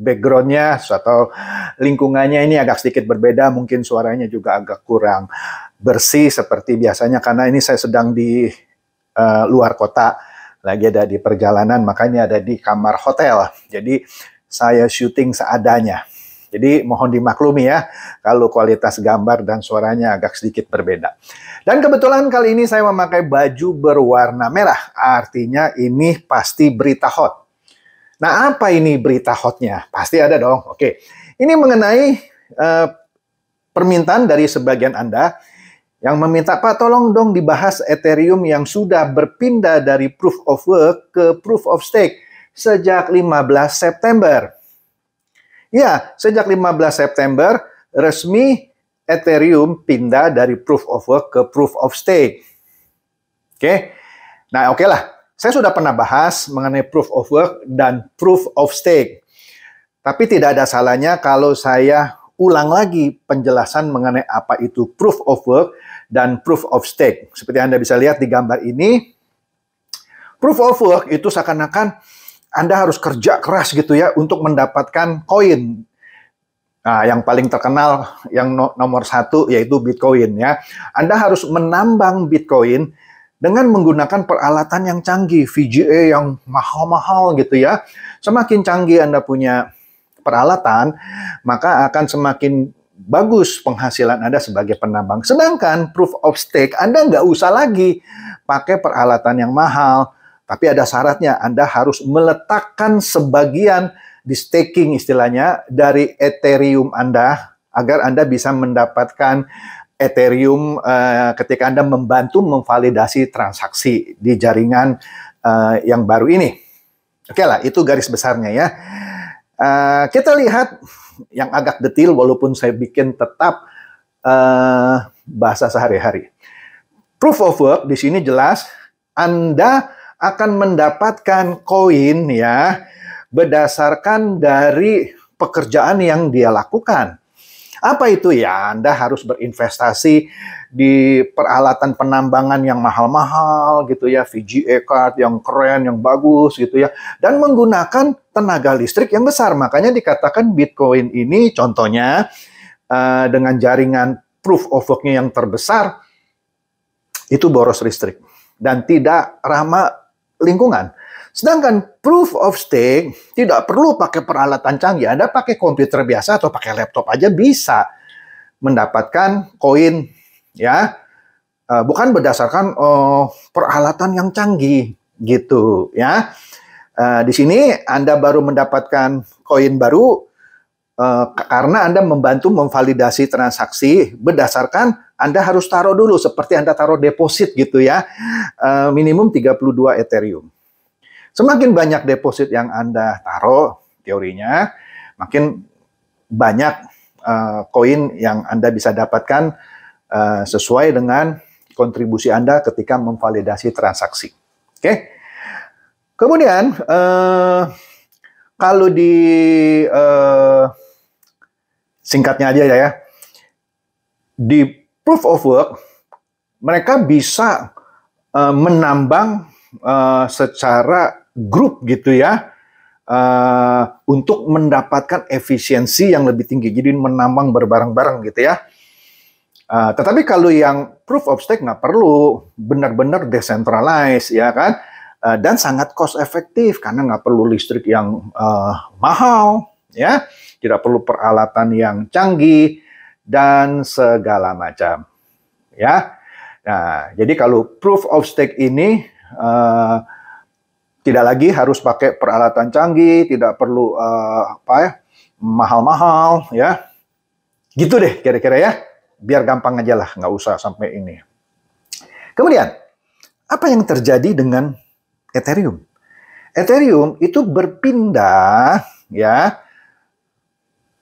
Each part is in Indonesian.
backgroundnya atau lingkungannya ini agak sedikit berbeda, mungkin suaranya juga agak kurang bersih seperti biasanya karena ini saya sedang di uh, luar kota, lagi ada di perjalanan, makanya ada di kamar hotel. Jadi saya syuting seadanya. Jadi mohon dimaklumi ya kalau kualitas gambar dan suaranya agak sedikit berbeda. Dan kebetulan kali ini saya memakai baju berwarna merah, artinya ini pasti berita hot Nah, apa ini berita hotnya? Pasti ada dong. Oke, ini mengenai uh, permintaan dari sebagian Anda yang meminta, Pak, tolong dong dibahas Ethereum yang sudah berpindah dari proof of work ke proof of stake sejak 15 September. Ya, sejak 15 September resmi Ethereum pindah dari proof of work ke proof of stake. Oke. Nah, oke okay lah. Saya sudah pernah bahas mengenai proof of work dan proof of stake. Tapi tidak ada salahnya kalau saya ulang lagi penjelasan mengenai apa itu proof of work dan proof of stake. Seperti Anda bisa lihat di gambar ini, proof of work itu seakan-akan Anda harus kerja keras gitu ya untuk mendapatkan koin. Nah, yang paling terkenal yang nomor satu yaitu Bitcoin ya. Anda harus menambang Bitcoin dengan menggunakan peralatan yang canggih, VGA yang mahal-mahal gitu ya. Semakin canggih Anda punya peralatan, maka akan semakin bagus penghasilan Anda sebagai penambang. Sedangkan proof of stake Anda nggak usah lagi pakai peralatan yang mahal, tapi ada syaratnya Anda harus meletakkan sebagian di staking istilahnya dari Ethereum Anda agar Anda bisa mendapatkan Ethereum uh, ketika Anda membantu memvalidasi transaksi di jaringan uh, yang baru ini. Oke lah, itu garis besarnya ya. Uh, kita lihat yang agak detil walaupun saya bikin tetap uh, bahasa sehari-hari. Proof of work di sini jelas Anda akan mendapatkan koin ya berdasarkan dari pekerjaan yang dia lakukan. Apa itu? Ya Anda harus berinvestasi di peralatan penambangan yang mahal-mahal gitu ya, VGA card yang keren, yang bagus gitu ya, dan menggunakan tenaga listrik yang besar. Makanya dikatakan Bitcoin ini contohnya uh, dengan jaringan proof of Work-nya yang terbesar itu boros listrik dan tidak ramah lingkungan. Sedangkan proof of stake tidak perlu pakai peralatan canggih. Anda pakai komputer biasa atau pakai laptop aja bisa mendapatkan koin ya. Eh, bukan berdasarkan oh, peralatan yang canggih gitu ya. Eh, di sini Anda baru mendapatkan koin baru karena Anda membantu memvalidasi transaksi berdasarkan Anda harus taruh dulu seperti Anda taruh deposit gitu ya. minimum 32 Ethereum. Semakin banyak deposit yang Anda taruh, teorinya, makin banyak eh, koin uh, yang Anda bisa dapatkan uh, sesuai dengan kontribusi Anda ketika memvalidasi transaksi. Oke. Okay? Kemudian uh, kalau di uh, singkatnya aja ya, di proof of work mereka bisa uh, menambang uh, secara grup gitu ya uh, untuk mendapatkan efisiensi yang lebih tinggi. Jadi menambang berbareng-bareng gitu ya. Uh, tetapi kalau yang proof of stake nggak perlu benar-benar decentralized ya kan uh, dan sangat cost efektif karena nggak perlu listrik yang uh, mahal ya tidak perlu peralatan yang canggih dan segala macam ya nah jadi kalau proof of stake ini uh, tidak lagi harus pakai peralatan canggih, tidak perlu uh, apa ya mahal-mahal ya. Gitu deh kira-kira ya. Biar gampang aja lah, nggak usah sampai ini. Kemudian, apa yang terjadi dengan Ethereum? Ethereum itu berpindah ya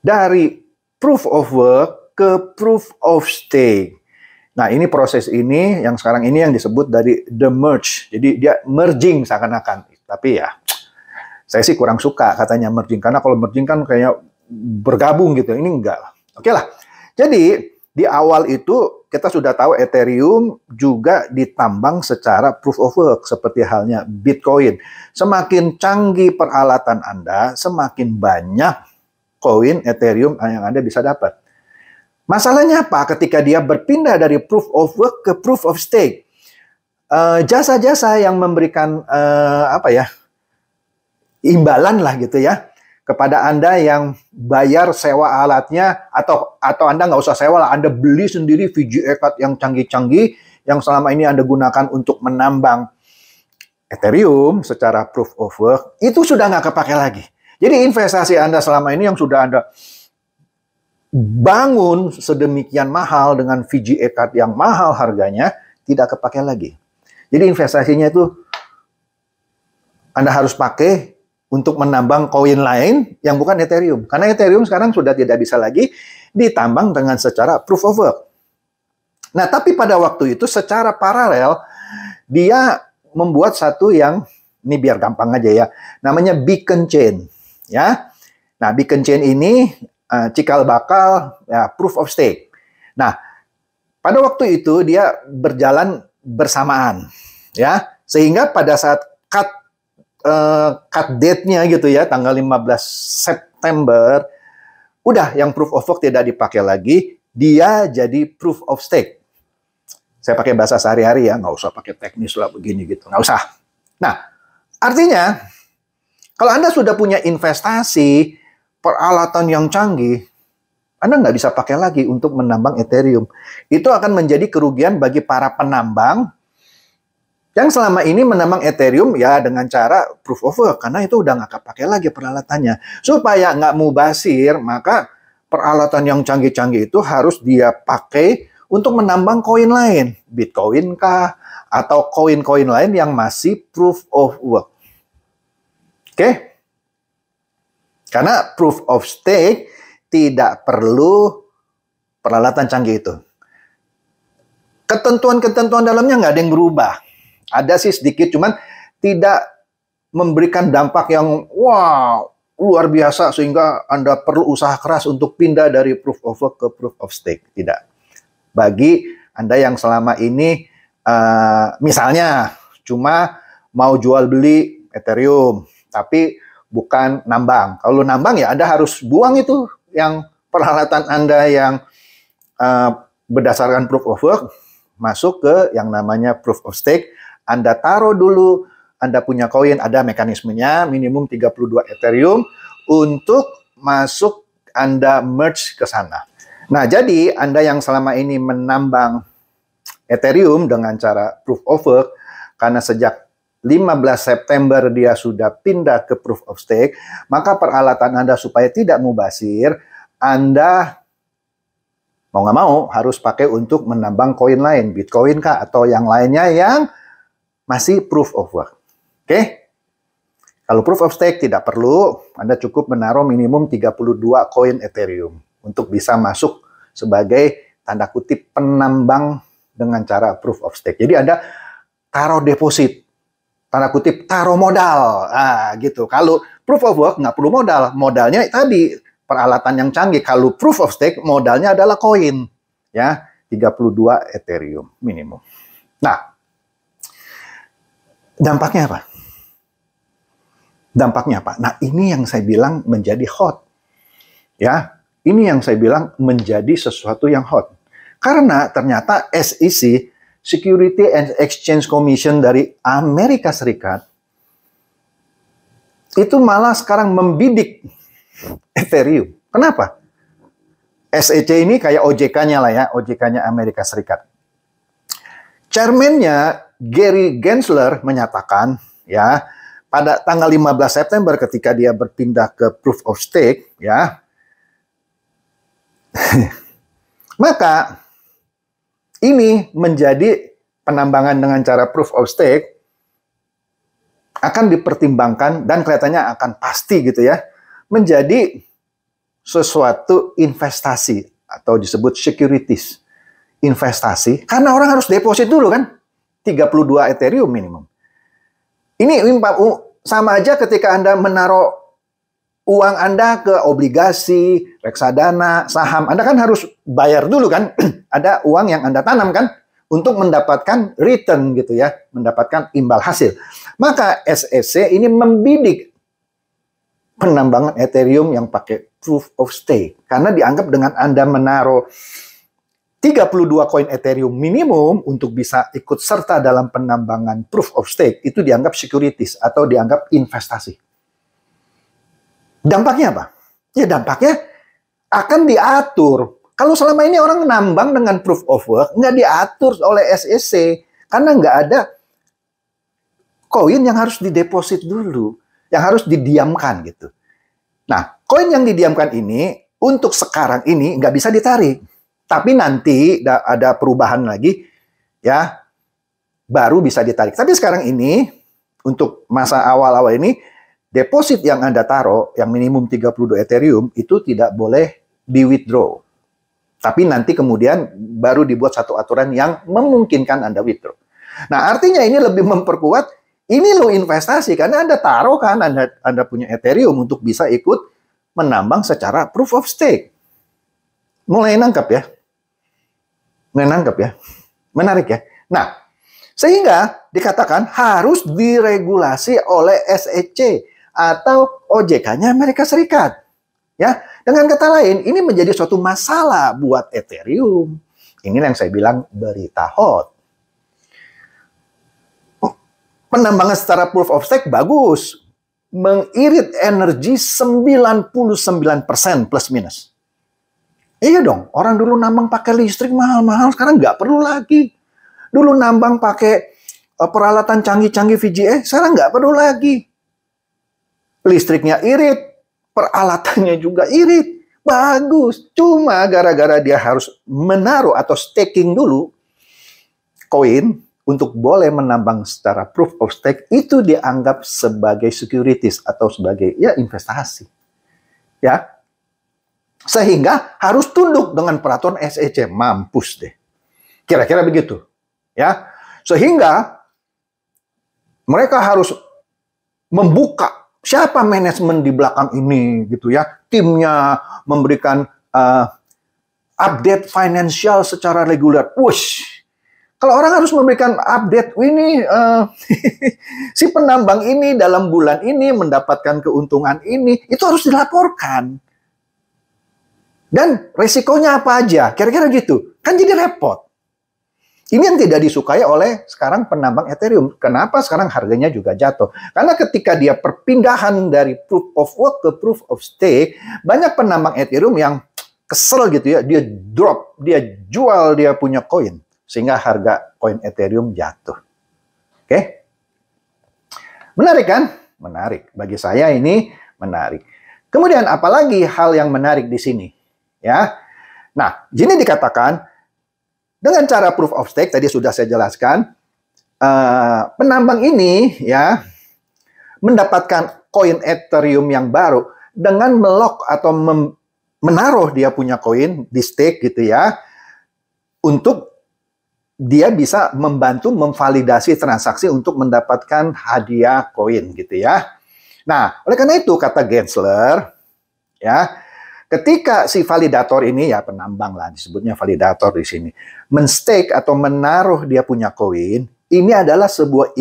dari proof of work ke proof of stake. Nah, ini proses ini yang sekarang ini yang disebut dari the merge. Jadi dia merging seakan-akan. Tapi ya saya sih kurang suka katanya merging karena kalau merging kan kayaknya bergabung gitu. Ini enggak. Oke lah. Jadi di awal itu kita sudah tahu Ethereum juga ditambang secara proof of work seperti halnya Bitcoin. Semakin canggih peralatan Anda, semakin banyak koin Ethereum yang Anda bisa dapat. Masalahnya apa ketika dia berpindah dari proof of work ke proof of stake? Eh, jasa-jasa uh, yang memberikan uh, apa ya imbalan lah gitu ya kepada anda yang bayar sewa alatnya atau atau anda nggak usah sewa lah anda beli sendiri VGA card yang canggih-canggih yang selama ini anda gunakan untuk menambang Ethereum secara proof of work itu sudah nggak kepake lagi. Jadi investasi anda selama ini yang sudah anda bangun sedemikian mahal dengan Fiji card yang mahal harganya tidak kepakai lagi. Jadi investasinya itu Anda harus pakai untuk menambang koin lain yang bukan Ethereum. Karena Ethereum sekarang sudah tidak bisa lagi ditambang dengan secara proof of work. Nah, tapi pada waktu itu secara paralel dia membuat satu yang ini biar gampang aja ya. Namanya beacon chain, ya. Nah, beacon chain ini Eh, cikal bakal ya, proof of stake. Nah, pada waktu itu dia berjalan bersamaan ya sehingga pada saat cut uh, cut date-nya gitu ya tanggal 15 September udah yang proof of work tidak dipakai lagi dia jadi proof of stake. Saya pakai bahasa sehari-hari ya, nggak usah pakai teknis lah begini gitu, nggak usah. Nah, artinya kalau Anda sudah punya investasi peralatan yang canggih, Anda nggak bisa pakai lagi untuk menambang Ethereum. Itu akan menjadi kerugian bagi para penambang yang selama ini menambang Ethereum ya dengan cara proof of work karena itu udah nggak pakai lagi peralatannya supaya nggak mubasir maka peralatan yang canggih-canggih itu harus dia pakai untuk menambang koin lain Bitcoin kah atau koin-koin lain yang masih proof of work oke okay? Karena proof of stake tidak perlu peralatan canggih itu. Ketentuan-ketentuan dalamnya nggak ada yang berubah. Ada sih sedikit, cuman tidak memberikan dampak yang wow luar biasa sehingga Anda perlu usaha keras untuk pindah dari proof of work ke proof of stake. Tidak. Bagi Anda yang selama ini uh, misalnya cuma mau jual beli Ethereum tapi bukan nambang. Kalau nambang ya Anda harus buang itu yang peralatan Anda yang uh, berdasarkan proof of work masuk ke yang namanya proof of stake. Anda taruh dulu, Anda punya koin, ada mekanismenya minimum 32 Ethereum untuk masuk Anda merge ke sana. Nah, jadi Anda yang selama ini menambang Ethereum dengan cara proof of work karena sejak 15 September dia sudah pindah ke proof of stake, maka peralatan Anda supaya tidak mubasir, Anda mau nggak mau harus pakai untuk menambang koin lain, Bitcoin kah atau yang lainnya yang masih proof of work. Oke? Kalau proof of stake tidak perlu, Anda cukup menaruh minimum 32 koin Ethereum untuk bisa masuk sebagai tanda kutip penambang dengan cara proof of stake. Jadi Anda taruh deposit tanda kutip taruh modal ah gitu kalau proof of work nggak perlu modal modalnya tadi peralatan yang canggih kalau proof of stake modalnya adalah koin ya 32 ethereum minimum nah dampaknya apa dampaknya apa nah ini yang saya bilang menjadi hot ya ini yang saya bilang menjadi sesuatu yang hot karena ternyata SEC Security and Exchange Commission dari Amerika Serikat itu malah sekarang membidik Ethereum. Kenapa? SEC ini kayak OJK-nya lah ya, OJK-nya Amerika Serikat. Chairman-nya Gary Gensler menyatakan ya, pada tanggal 15 September ketika dia berpindah ke proof of stake ya. maka ini menjadi penambangan dengan cara proof of stake akan dipertimbangkan dan kelihatannya akan pasti gitu ya menjadi sesuatu investasi atau disebut securities investasi karena orang harus deposit dulu kan 32 Ethereum minimum. Ini sama aja ketika Anda menaruh uang Anda ke obligasi, reksadana, saham, Anda kan harus bayar dulu kan? Ada uang yang Anda tanam kan untuk mendapatkan return gitu ya, mendapatkan imbal hasil. Maka SEC ini membidik penambangan Ethereum yang pakai proof of stake karena dianggap dengan Anda menaruh 32 koin Ethereum minimum untuk bisa ikut serta dalam penambangan proof of stake itu dianggap securities atau dianggap investasi. Dampaknya apa? Ya dampaknya akan diatur. Kalau selama ini orang nambang dengan proof of work, nggak diatur oleh SEC. Karena nggak ada koin yang harus dideposit dulu. Yang harus didiamkan gitu. Nah, koin yang didiamkan ini untuk sekarang ini nggak bisa ditarik. Tapi nanti ada perubahan lagi, ya baru bisa ditarik. Tapi sekarang ini untuk masa awal-awal ini deposit yang Anda taruh yang minimum 32 Ethereum itu tidak boleh di withdraw. Tapi nanti kemudian baru dibuat satu aturan yang memungkinkan Anda withdraw. Nah, artinya ini lebih memperkuat ini lo investasi karena Anda taruh kan Anda Anda punya Ethereum untuk bisa ikut menambang secara proof of stake. Mulai nangkap ya. Mulai nangkap ya. Menarik ya. Nah, sehingga dikatakan harus diregulasi oleh SEC atau OJK-nya Amerika Serikat. Ya, dengan kata lain, ini menjadi suatu masalah buat Ethereum. Ini yang saya bilang berita hot. Penambangan secara proof of stake bagus, mengirit energi 99% plus minus. Iya dong, orang dulu nambang pakai listrik mahal-mahal, sekarang nggak perlu lagi. Dulu nambang pakai eh, peralatan canggih-canggih VGA, sekarang nggak perlu lagi listriknya irit, peralatannya juga irit. Bagus, cuma gara-gara dia harus menaruh atau staking dulu koin untuk boleh menambang secara proof of stake itu dianggap sebagai securities atau sebagai ya investasi. Ya. Sehingga harus tunduk dengan peraturan SEC, mampus deh. Kira-kira begitu. Ya. Sehingga mereka harus membuka siapa manajemen di belakang ini gitu ya timnya memberikan uh, update financial secara reguler push kalau orang harus memberikan update ini uh, si penambang ini dalam bulan ini mendapatkan keuntungan ini itu harus dilaporkan dan resikonya apa aja kira-kira gitu kan jadi repot ini yang tidak disukai oleh sekarang penambang Ethereum. Kenapa sekarang harganya juga jatuh? Karena ketika dia perpindahan dari proof of work ke proof of stake, banyak penambang Ethereum yang kesel gitu ya, dia drop, dia jual dia punya koin sehingga harga koin Ethereum jatuh. Oke? Menarik kan? Menarik. Bagi saya ini menarik. Kemudian apalagi hal yang menarik di sini? Ya. Nah, ini dikatakan dengan cara proof of stake tadi sudah saya jelaskan, uh, penambang ini ya mendapatkan koin Ethereum yang baru dengan melok atau menaruh dia punya koin di stake gitu ya untuk dia bisa membantu memvalidasi transaksi untuk mendapatkan hadiah koin gitu ya. Nah, oleh karena itu kata Gensler ya Ketika si validator ini ya penambang lah disebutnya validator di sini menstake atau menaruh dia punya koin, ini adalah sebuah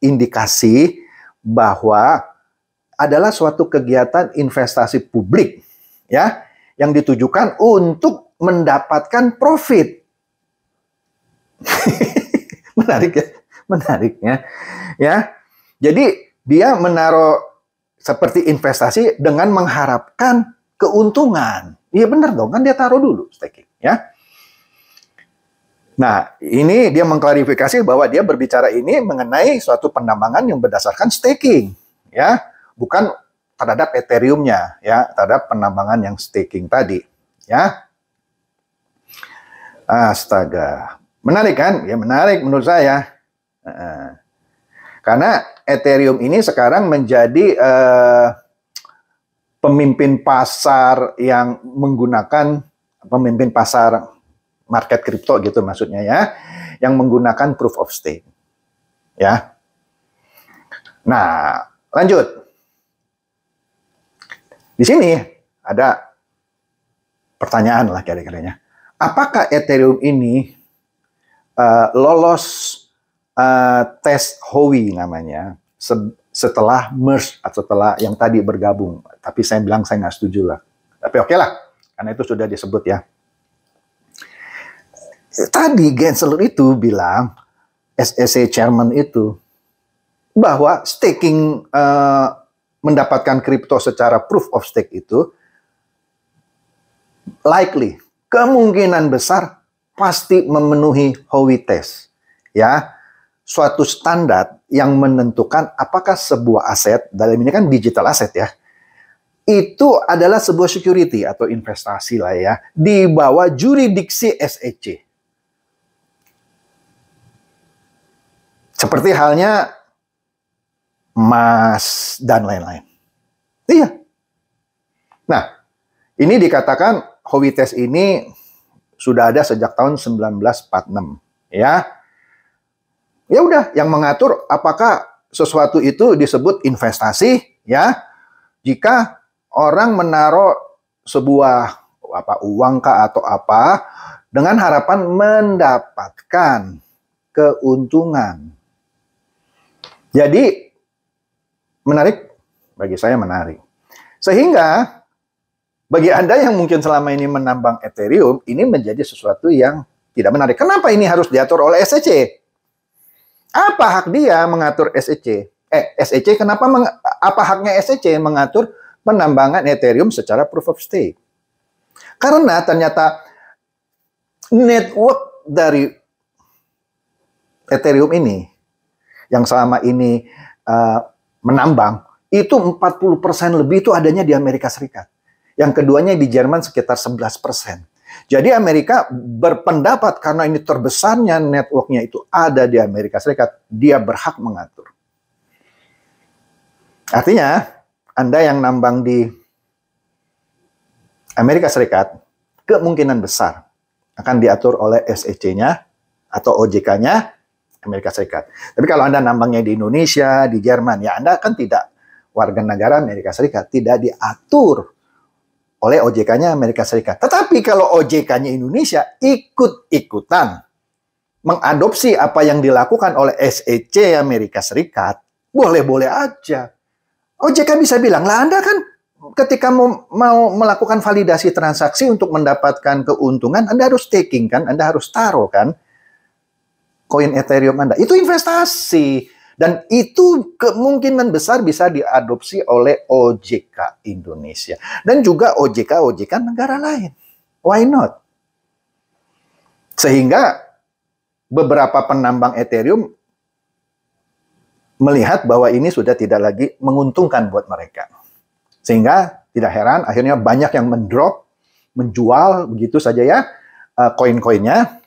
indikasi bahwa adalah suatu kegiatan investasi publik ya yang ditujukan untuk mendapatkan profit. Menarik ya, menariknya ya. Jadi dia menaruh seperti investasi dengan mengharapkan keuntungan. Iya benar dong, kan dia taruh dulu staking, ya. Nah, ini dia mengklarifikasi bahwa dia berbicara ini mengenai suatu penambangan yang berdasarkan staking, ya, bukan terhadap ethereum ya, terhadap penambangan yang staking tadi, ya. Astaga, menarik kan? Ya menarik menurut saya, karena Ethereum ini sekarang menjadi eh, pemimpin pasar yang menggunakan pemimpin pasar market kripto gitu maksudnya ya, yang menggunakan proof of stake. Ya. Nah, lanjut. Di sini ada pertanyaan lah kira-kiranya. Apakah Ethereum ini uh, lolos uh, tes Howey namanya setelah merge atau setelah yang tadi bergabung. Tapi saya bilang saya nggak setuju lah. Tapi oke lah, karena itu sudah disebut ya. Tadi Gensler itu bilang, SEC chairman itu, bahwa staking uh, mendapatkan kripto secara proof of stake itu likely, kemungkinan besar pasti memenuhi Howey test. Ya, suatu standar yang menentukan apakah sebuah aset, dalam ini kan digital aset ya, itu adalah sebuah security atau investasi lah ya, di bawah juridiksi SEC. Seperti halnya emas dan lain-lain. Iya. Nah, ini dikatakan test ini sudah ada sejak tahun 1946 ya Ya udah, yang mengatur apakah sesuatu itu disebut investasi, ya. Jika orang menaruh sebuah apa uang kah atau apa dengan harapan mendapatkan keuntungan. Jadi menarik bagi saya menarik. Sehingga bagi Anda yang mungkin selama ini menambang Ethereum ini menjadi sesuatu yang tidak menarik. Kenapa ini harus diatur oleh SEC? Apa hak dia mengatur SEC? Eh, SEC kenapa meng, apa haknya SEC mengatur penambangan Ethereum secara proof of stake? Karena ternyata network dari Ethereum ini yang selama ini uh, menambang itu 40% lebih itu adanya di Amerika Serikat. Yang keduanya di Jerman sekitar 11%. Jadi Amerika berpendapat karena ini terbesarnya networknya itu ada di Amerika Serikat, dia berhak mengatur. Artinya, Anda yang nambang di Amerika Serikat, kemungkinan besar akan diatur oleh SEC-nya atau OJK-nya Amerika Serikat. Tapi kalau Anda nambangnya di Indonesia, di Jerman, ya Anda kan tidak warga negara Amerika Serikat, tidak diatur oleh OJK-nya Amerika Serikat. Tetapi kalau OJK-nya Indonesia ikut-ikutan mengadopsi apa yang dilakukan oleh SEC Amerika Serikat, boleh-boleh aja. OJK bisa bilang, lah Anda kan ketika mau, mau melakukan validasi transaksi untuk mendapatkan keuntungan, Anda harus taking kan, Anda harus taruh kan koin Ethereum Anda. Itu investasi dan itu kemungkinan besar bisa diadopsi oleh OJK Indonesia. Dan juga OJK-OJK negara lain. Why not? Sehingga beberapa penambang Ethereum melihat bahwa ini sudah tidak lagi menguntungkan buat mereka. Sehingga tidak heran akhirnya banyak yang mendrop, menjual begitu saja ya eh, koin-koinnya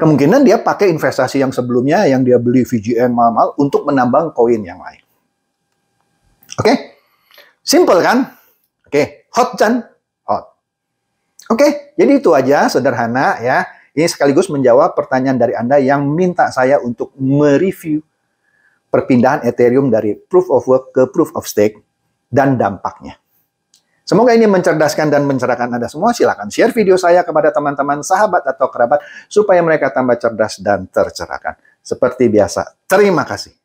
kemungkinan dia pakai investasi yang sebelumnya yang dia beli VGN mahal-mahal untuk menambang koin yang lain. Oke? Okay? Simple kan? Oke, okay. hot kan? Hot. Oke, okay. jadi itu aja sederhana ya. Ini sekaligus menjawab pertanyaan dari Anda yang minta saya untuk mereview perpindahan Ethereum dari proof of work ke proof of stake dan dampaknya. Semoga ini mencerdaskan dan mencerahkan Anda semua. Silahkan share video saya kepada teman-teman, sahabat, atau kerabat supaya mereka tambah cerdas dan tercerahkan. Seperti biasa, terima kasih.